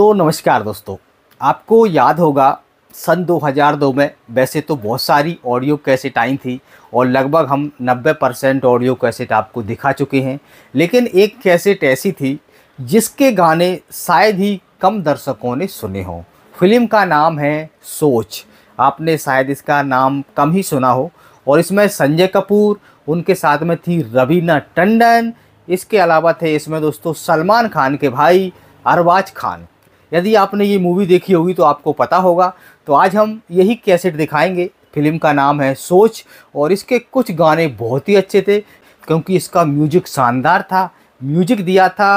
तो नमस्कार दोस्तों आपको याद होगा सन 2002 में वैसे तो बहुत सारी ऑडियो कैसेट आई थी और लगभग हम 90 परसेंट ऑडियो कैसेट आपको दिखा चुके हैं लेकिन एक कैसेट ऐसी थी जिसके गाने शायद ही कम दर्शकों ने सुने हों फिल्म का नाम है सोच आपने शायद इसका नाम कम ही सुना हो और इसमें संजय कपूर उनके साथ में थी रवीना टंडन इसके अलावा थे इसमें दोस्तों सलमान खान के भाई अरवाज़ खान यदि आपने ये मूवी देखी होगी तो आपको पता होगा तो आज हम यही कैसेट दिखाएंगे फिल्म का नाम है सोच और इसके कुछ गाने बहुत ही अच्छे थे क्योंकि इसका म्यूजिक शानदार था म्यूजिक दिया था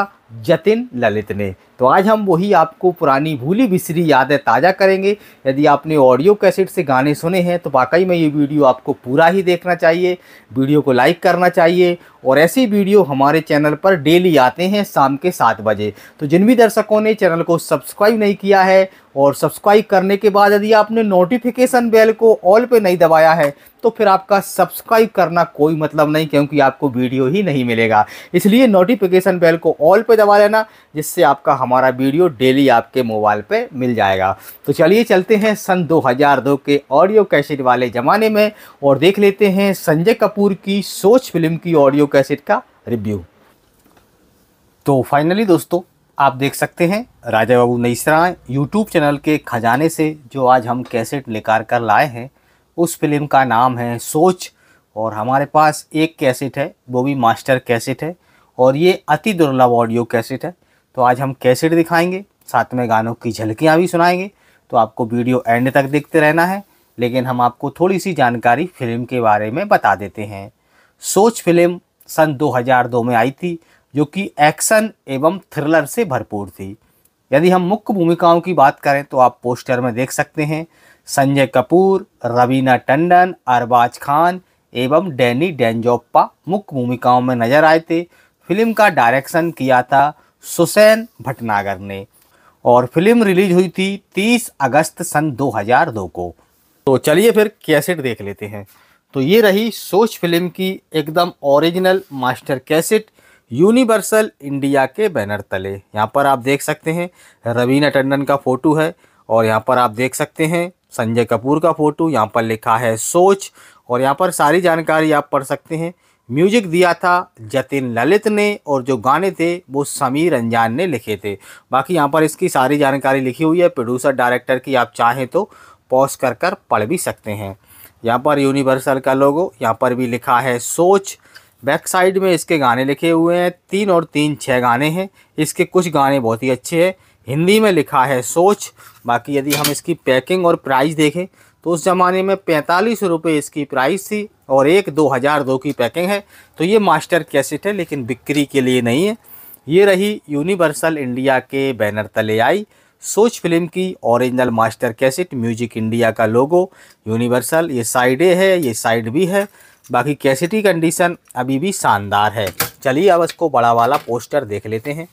जतिन ललित ने तो आज हम वही आपको पुरानी भूली बिसरी यादें ताज़ा करेंगे यदि आपने ऑडियो कैसेट से गाने सुने हैं तो वाकई में ये वीडियो आपको पूरा ही देखना चाहिए वीडियो को लाइक करना चाहिए और ऐसी वीडियो हमारे चैनल पर डेली आते हैं शाम के सात बजे तो जिन भी दर्शकों ने चैनल को सब्सक्राइब नहीं किया है और सब्सक्राइब करने के बाद यदि आपने नोटिफिकेशन बेल को ऑल पे नहीं दबाया है तो फिर आपका सब्सक्राइब करना कोई मतलब नहीं क्योंकि आपको वीडियो ही नहीं मिलेगा इसलिए नोटिफिकेशन बेल को ऑल पे दबा लेना जिससे आपका हमारा वीडियो डेली आपके मोबाइल पे मिल जाएगा तो चलिए चलते हैं सन 2002 के ऑडियो कैसेट वाले ज़माने में और देख लेते हैं संजय कपूर की सोच फिल्म की ऑडियो कैसेट का रिव्यू तो फाइनली दोस्तों आप देख सकते हैं राजा बाबू नईसराय यूट्यूब चैनल के खजाने से जो आज हम कैसेट लेकर कर लाए हैं उस फिल्म का नाम है सोच और हमारे पास एक कैसेट है वो भी मास्टर कैसेट है और ये अति दुर्लभ ऑडियो कैसेट है तो आज हम कैसेट दिखाएंगे साथ में गानों की झलकियाँ भी सुनाएंगे तो आपको वीडियो एंड तक देखते रहना है लेकिन हम आपको थोड़ी सी जानकारी फिल्म के बारे में बता देते हैं सोच फिल्म सन 2002 में आई थी जो कि एक्शन एवं थ्रिलर से भरपूर थी यदि हम मुख्य भूमिकाओं की बात करें तो आप पोस्टर में देख सकते हैं संजय कपूर रवीना टंडन अरबाज खान एवं डैनी डेंजोप्पा मुख्य भूमिकाओं में नजर आए थे फिल्म का डायरेक्शन किया था सुसैन भटनागर ने और फिल्म रिलीज हुई थी 30 अगस्त सन 2002 को तो चलिए फिर कैसेट देख लेते हैं तो ये रही सोच फिल्म की एकदम original master cassette Universal India के बैनर तले यहाँ पर आप देख सकते हैं रवीना टंडन का फ़ोटो है और यहाँ पर आप देख सकते हैं संजय कपूर का फ़ोटो यहाँ पर लिखा है सोच और यहाँ पर सारी जानकारी आप पढ़ सकते हैं म्यूजिक दिया था जतिन ललित ने और जो गाने थे वो समीर अनजान ने लिखे थे बाकी यहाँ पर इसकी सारी जानकारी लिखी हुई है प्रोड्यूसर डायरेक्टर की आप चाहें तो पॉज कर कर पढ़ भी सकते हैं यहाँ पर यूनिवर्सल का लोगो यहाँ पर भी लिखा है सोच बैक साइड में इसके गाने लिखे हुए हैं तीन और तीन छः गाने हैं इसके कुछ गाने बहुत ही अच्छे हैं हिंदी में लिखा है सोच बाकी यदि हम इसकी पैकिंग और प्राइस देखें तो उस ज़माने में पैंतालीस रुपये इसकी प्राइस थी और एक दो हज़ार दो की पैकिंग है तो ये मास्टर कैसेट है लेकिन बिक्री के लिए नहीं है ये रही यूनिवर्सल इंडिया के बैनर तले आई सोच फिल्म की original master cassette music India का लोगो यूनिवर्सल ये साइड ए है ये साइड भी है बाकी कैसेट की कंडीशन अभी भी शानदार है चलिए अब इसको बड़ा वाला पोस्टर देख लेते हैं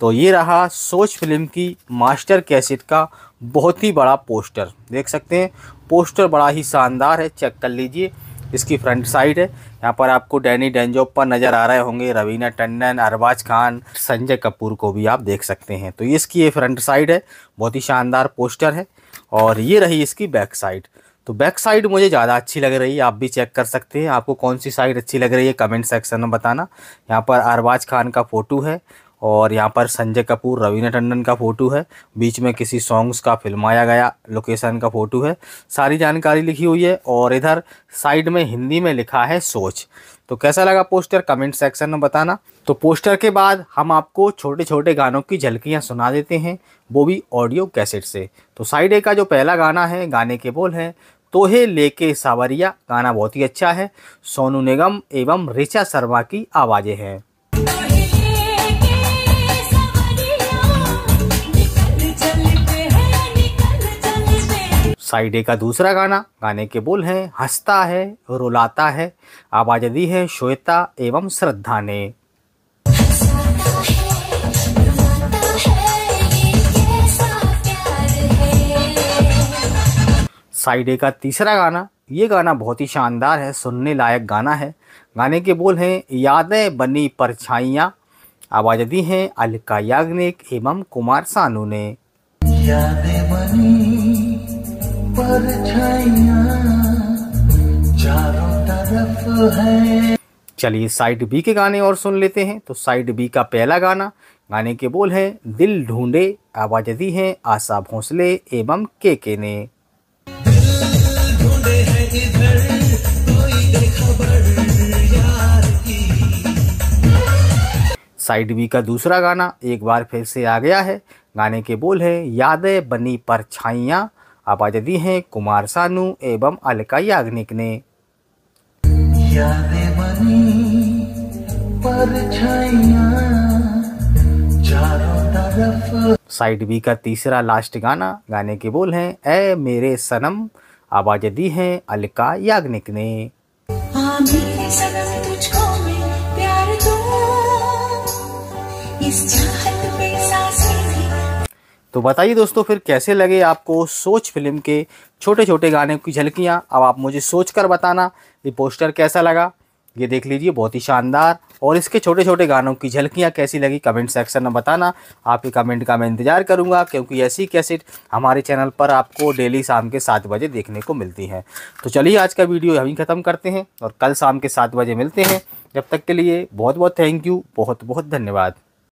तो ये रहा सोच फिल्म की मास्टर कैसेट का बहुत ही बड़ा पोस्टर देख सकते हैं पोस्टर बड़ा ही शानदार है चेक कर लीजिए इसकी फ्रंट साइड है यहाँ पर आपको डैनी पर नज़र आ रहे होंगे रवीना टंडन अरबाज खान संजय कपूर को भी आप देख सकते हैं तो इसकी ये फ्रंट साइड है बहुत ही शानदार पोस्टर है और ये रही इसकी बैक साइड तो बैक साइड मुझे ज़्यादा अच्छी लग रही है आप भी चेक कर सकते हैं आपको कौन सी साइड अच्छी लग रही है कमेंट सेक्शन में बताना यहाँ पर अरबाज खान का फ़ोटो है और यहाँ पर संजय कपूर रवीना टंडन का फ़ोटो है बीच में किसी सॉन्ग्स का फिल्माया गया लोकेशन का फ़ोटो है सारी जानकारी लिखी हुई है और इधर साइड में हिंदी में लिखा है सोच तो कैसा लगा पोस्टर कमेंट सेक्शन में बताना तो पोस्टर के बाद हम आपको छोटे छोटे गानों की झलकियाँ सुना देते हैं वो भी ऑडियो कैसेट से तो साइड ए का जो पहला गाना है गाने के बोल हैं तोहे लेके सावरिया गाना बहुत ही अच्छा है सोनू निगम एवं ऋचा शर्मा की आवाज़ें हैं साइडे का दूसरा गाना गाने के बोल हैं हंसता है रुलाता है आवाज़ दी है श्वेता एवं श्रद्धा ने साइडे का तीसरा गाना ये गाना बहुत ही शानदार है सुनने लायक गाना है गाने के बोल हैं यादें बनी परछाइयाँ आवाज़ दी हैं अलका याग्निक एवं कुमार सानू ने यादें बनी चलिए साइड बी के गाने और सुन लेते हैं तो साइड बी का पहला गाना गाने के बोल हैं दिल ढूंढे आवाज़ दी है आशा भोसले एवं के के ने साइड बी का दूसरा गाना एक बार फिर से आ गया है गाने के बोल हैं यादें बनी परछाइयाँ आवाज़ दी हैं कुमार सानू एवं अलका याग्निक ने साइड बी का तीसरा लास्ट गाना गाने के बोल हैं ए मेरे सनम आवाज़ दी है अलका याग्निक ने सनम प्यार इस चाहत तो बताइए दोस्तों फिर कैसे लगे आपको सोच फिल्म के छोटे छोटे गाने की झलकियाँ अब आप मुझे सोच कर बताना ये पोस्टर कैसा लगा ये देख लीजिए बहुत ही शानदार और इसके छोटे छोटे गानों की झलकियाँ कैसी लगी कमेंट सेक्शन में बताना आपके कमेंट का मैं इंतज़ार करूँगा क्योंकि ऐसी कैसेट हमारे चैनल पर आपको डेली शाम के सात बजे देखने को मिलती हैं तो चलिए आज का वीडियो यहीं ख़त्म करते हैं और कल शाम के सात बजे मिलते हैं जब तक के लिए बहुत बहुत थैंक यू बहुत बहुत धन्यवाद